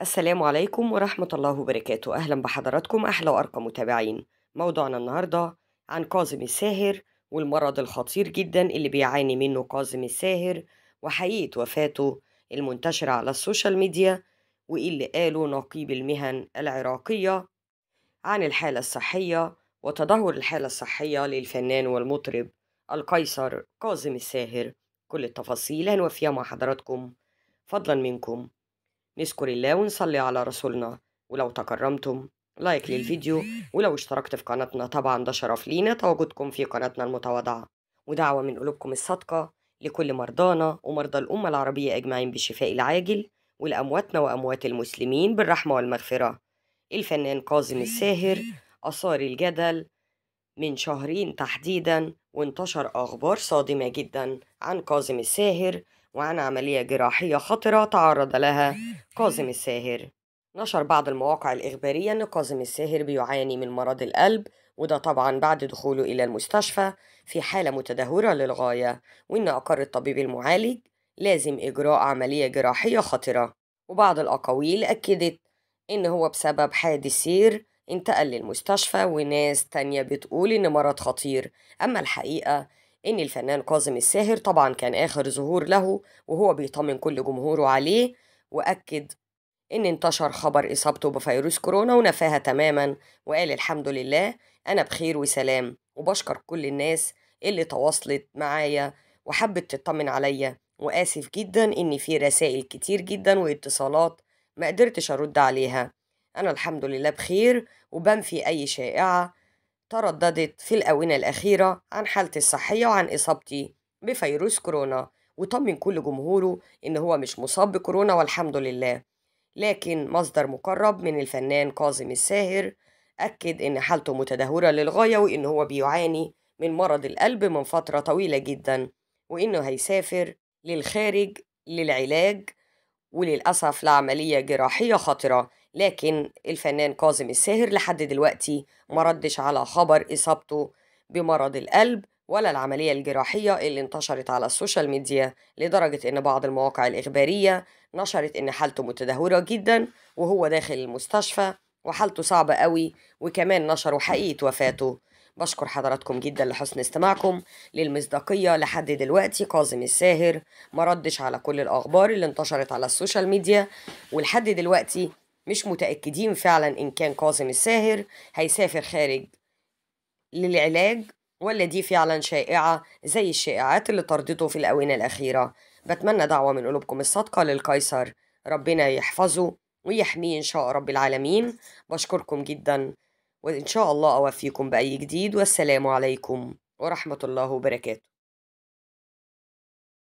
السلام عليكم ورحمة الله وبركاته أهلا بحضراتكم أحلى وأرقى متابعين موضوعنا النهاردة عن كاظم الساهر والمرض الخطير جدا اللي بيعاني منه كاظم الساهر وحقيقة وفاته المنتشرة على السوشيال ميديا وإيه اللي قاله نقيب المهن العراقية عن الحالة الصحية وتدهور الحالة الصحية للفنان والمطرب القيصر كاظم الساهر كل التفاصيل هنوفيها مع حضراتكم فضلا منكم نشكر الله ونصلي على رسولنا ولو تكرمتم لايك للفيديو ولو اشتركت في قناتنا طبعا ده شرف لينا تواجدكم في قناتنا المتواضعة ودعوة من قلوبكم الصادقة لكل مرضانا ومرضى الأمة العربية أجمعين بالشفاء العاجل ولأمواتنا وأموات المسلمين بالرحمة والمغفرة الفنان كاظم الساهر أثار الجدل من شهرين تحديدا وانتشر أخبار صادمة جدا عن كاظم الساهر وعن عملية جراحية خطرة تعرض لها كاظم الساهر نشر بعض المواقع الإخبارية أن كاظم الساهر بيعاني من مرض القلب وده طبعا بعد دخوله إلى المستشفى في حالة متدهورة للغاية وإن أقر الطبيب المعالج لازم إجراء عملية جراحية خطرة وبعض الأقاويل أكدت إن هو بسبب حادث سير انتقل للمستشفى وناس تانية بتقول إن مرض خطير أما الحقيقة إن الفنان كاظم الساهر طبعا كان آخر ظهور له وهو بيطمن كل جمهوره عليه وأكد إن انتشر خبر إصابته بفيروس كورونا ونفاها تماما وقال الحمد لله أنا بخير وسلام وبشكر كل الناس اللي تواصلت معايا وحبت تطمن عليا وآسف جدا إن في رسائل كتير جدا واتصالات ما قدرتش أرد عليها أنا الحمد لله بخير وبنفي أي شائعة ترددت في الآونة الأخيرة عن حالتي الصحية وعن إصابتي بفيروس كورونا وطمن كل جمهوره إن هو مش مصاب بكورونا والحمد لله لكن مصدر مقرب من الفنان كاظم الساهر أكد إن حالته متدهورة للغاية وإن هو بيعاني من مرض القلب من فترة طويلة جدا وإنه هيسافر للخارج للعلاج وللأسف لعملية جراحية خطرة لكن الفنان كاظم الساهر لحد دلوقتي مردش على خبر إصابته بمرض القلب ولا العملية الجراحية اللي انتشرت على السوشيال ميديا لدرجة إن بعض المواقع الإخبارية نشرت إن حالته متدهورة جدا وهو داخل المستشفى وحالته صعبة قوي وكمان نشروا حقيقة وفاته بشكر حضراتكم جدا لحسن استماعكم للمصداقية لحد دلوقتي كاظم الساهر ما ردش على كل الأخبار اللي انتشرت على السوشيال ميديا ولحد دلوقتي مش متأكدين فعلا إن كان كاظم الساهر هيسافر خارج للعلاج ولا دي فعلا شائعة زي الشائعات اللي طردته في الآونة الأخيرة بتمنى دعوة من قلوبكم الصادقة للقيصر ربنا يحفظه ويحميه إن شاء رب العالمين بشكركم جدا وإن شاء الله أوفيكم بأي جديد والسلام عليكم ورحمة الله وبركاته